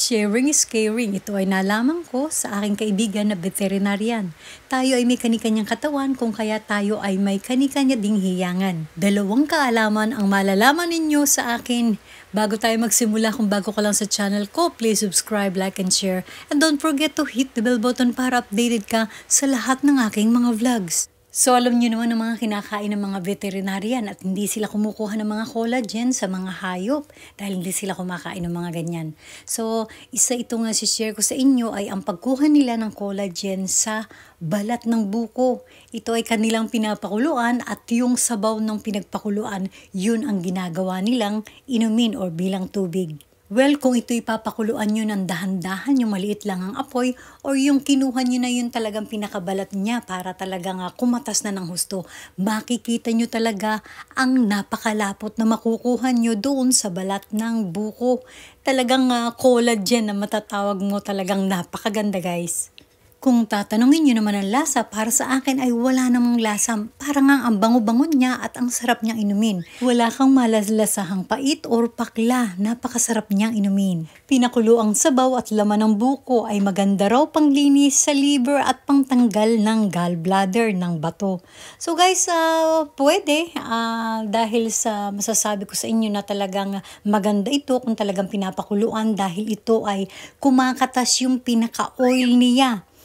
Sharing is caring. Ito ay nalaman ko sa aking kaibigan na veterinarian. Tayo ay may kanikanyang katawan kung kaya tayo ay may kanikanya ding hiyangan. Dalawang kaalaman ang malalaman ninyo sa akin. Bago tayo magsimula, kung bago ka lang sa channel ko, please subscribe, like, and share. And don't forget to hit the bell button para updated ka sa lahat ng aking mga vlogs. So alam niyo naman ang mga kinakain ng mga veterinarian at hindi sila kumukuha ng mga collagen sa mga hayop dahil hindi sila kumakain ng mga ganyan. So isa ito nga si share ko sa inyo ay ang pagkuha nila ng collagen sa balat ng buko. Ito ay kanilang pinapakuluan at yung sabaw ng pinagpakuluan, yun ang ginagawa nilang inumin or bilang tubig. Well, kung ito ipapakuluan nyo ng dahan-dahan, yung maliit lang ang apoy, or yung kinuha nyo na yun talagang pinakabalat niya para talaga nga ah, kumatas na ng husto, makikita nyo talaga ang napakalapot na makukuha nyo doon sa balat ng buko. Talagang uh, collagen na matatawag mo talagang napakaganda guys. Kung tatanungin niyo naman ang lasa, para sa akin ay wala namang lasa. Parang nga ang bango-bango niya at ang sarap niyang inumin. Wala kang malaslasahang pait or pakla, napakasarap niyang inumin. Pinakulo ang sabaw at laman ng buko ay maganda raw panglinis sa liver at pangtanggal ng gallbladder ng bato. So guys, uh, pwede uh, dahil sa masasabi ko sa inyo na talagang maganda ito kung talagang pinapakuluan dahil ito ay kumakatas yung pinaka-oil niya.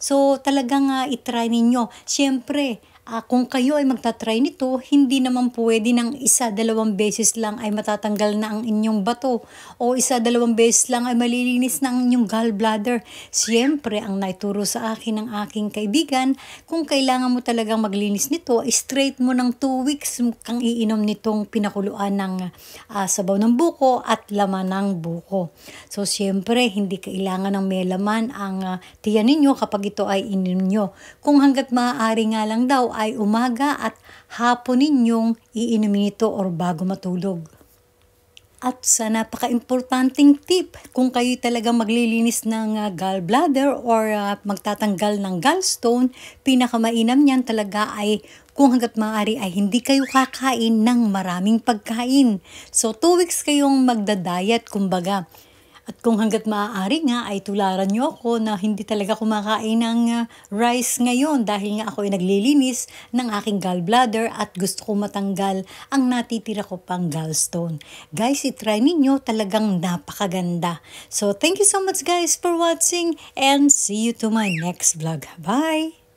So talagang uh, itry ninyo. Siyempre, uh, kung kayo ay magtatry nito, hindi naman pwede ng isa, dalawang beses lang ay matatanggal na ang inyong bato o isa, dalawang beses lang ay malilinis na ang inyong gallbladder. Siyempre, ang naituro sa akin ng aking kaibigan, kung kailangan mo talagang maglinis nito, straight mo ng 2 weeks kang iinom nitong pinakuluan ng uh, sabaw ng buko at laman ng buko. So, siyempre, hindi kailangan ng melaman ang uh, tiyan ninyo kapag ito ay ininom Kung hanggat maaari nga lang daw ay umaga at hapon ninyong iinumin ito or bago matulog. At sa napaka-importanting tip, kung kayo talaga maglilinis ng uh, gallbladder or uh, magtatanggal ng gallstone, pinakamainam niyan talaga ay kung hanggat maaari ay hindi kayo kakain ng maraming pagkain. So 2 weeks kayong magda-diet kumbaga. At kung hanggat maaari nga ay tularan niyo ako na hindi talaga kumakain ng ah, rice ngayon dahil nga ako ay naglilinis ng aking gallbladder at gusto ko matanggal ang natitira ko pang gallstone. Guys, itry ninyo talagang napakaganda. So thank you so much guys for watching and see you to my next vlog. Bye!